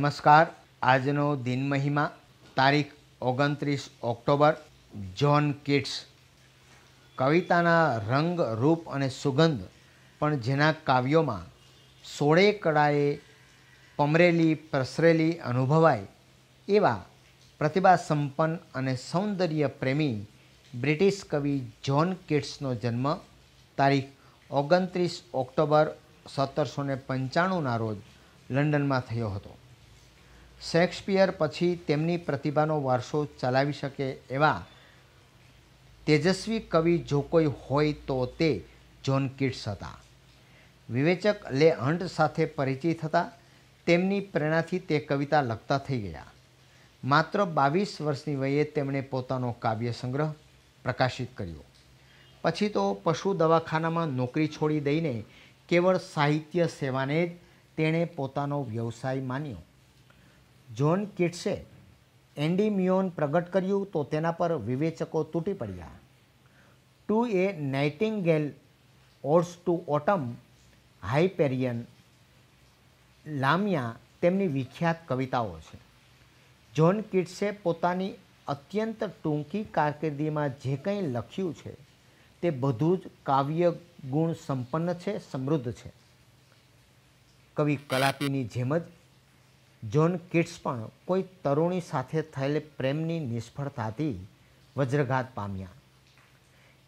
નમસ્કાર આજનો દિન મહિમા તારીખ ઓગણત્રીસ ઓક્ટોબર જ્હોન કિટ્સ કવિતાના રંગ રૂપ અને સુગંધ પણ જેના કાવ્યોમાં સોળે કળાએ પમરેલી પ્રસરેલી અનુભવાય એવા પ્રતિભા સંપન્ન અને સૌંદર્ય પ્રેમી બ્રિટિશ કવિ જ્હોન કિટ્સનો જન્મ તારીખ ઓગણત્રીસ ઓક્ટોબર સત્તરસો ને પંચાણુંના રોજ લંડનમાં થયો હતો શેક્સપિયર પછી તેમની પ્રતિભાનો વારસો ચલાવી શકે એવા તેજસ્વી કવિ જો કોઈ હોય તો તે જ્હોન કિટ્સ હતા વિવેચક લે હન્ટ સાથે પરિચિત હતા તેમની પ્રેરણાથી તે કવિતા લખતા થઈ ગયા માત્ર બાવીસ વર્ષની વયે તેમણે પોતાનો કાવ્ય સંગ્રહ પ્રકાશિત કર્યો પછી તો પશુ દવાખાનામાં નોકરી છોડી દઈને કેવળ સાહિત્ય સેવાને જ તેણે પોતાનો વ્યવસાય માન્યો જ્હોન કિટ્સે એન્ડીમિયોન પ્રગટ કર્યું તો તેના પર વિવેચકો તૂટી પડ્યા ટુ એ નાઇટિંગેલ ઓર્સ ટુ ઓટમ હાઇપેરિયન લામિયા તેમની વિખ્યાત કવિતાઓ છે જ્હોન કિટ્સે પોતાની અત્યંત ટૂંકી કારકિર્દીમાં જે કંઈ લખ્યું છે તે બધું જ કાવ્ય ગુણ સંપન્ન છે સમૃદ્ધ છે કવિ કલાપીની જેમ જ જ્હોન કિડ્સ પણ કોઈ તરુણી સાથે થયેલી પ્રેમની નિષ્ફળતાથી વજ્રઘાત પામ્યા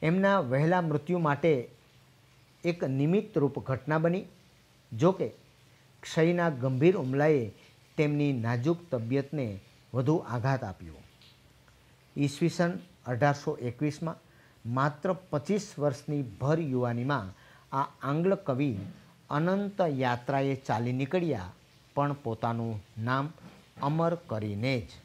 એમના વહેલા મૃત્યુ માટે એક નિમિત્ત રૂપ ઘટના બની જોકે ક્ષયના ગંભીર હુમલાએ તેમની નાજુક તબિયતને વધુ આઘાત આપ્યો ઈસવીસન અઢારસો એકવીસમાં માત્ર પચીસ વર્ષની ભર યુવાનીમાં આ આંગ્લ કવિ અનંત યાત્રાએ ચાલી નીકળ્યા પણ પોતાનું નામ અમર કરીને જ